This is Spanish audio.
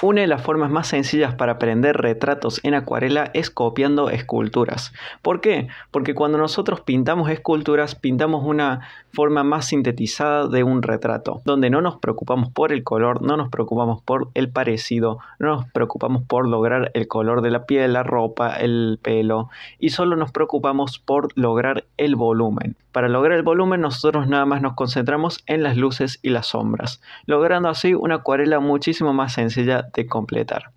Una de las formas más sencillas para aprender retratos en acuarela es copiando esculturas. ¿Por qué? Porque cuando nosotros pintamos esculturas, pintamos una forma más sintetizada de un retrato, donde no nos preocupamos por el color, no nos preocupamos por el parecido, no nos preocupamos por lograr el color de la piel, la ropa, el pelo, y solo nos preocupamos por lograr el volumen. Para lograr el volumen nosotros nada más nos concentramos en las luces y las sombras, logrando así una acuarela muchísimo más sencilla de completar.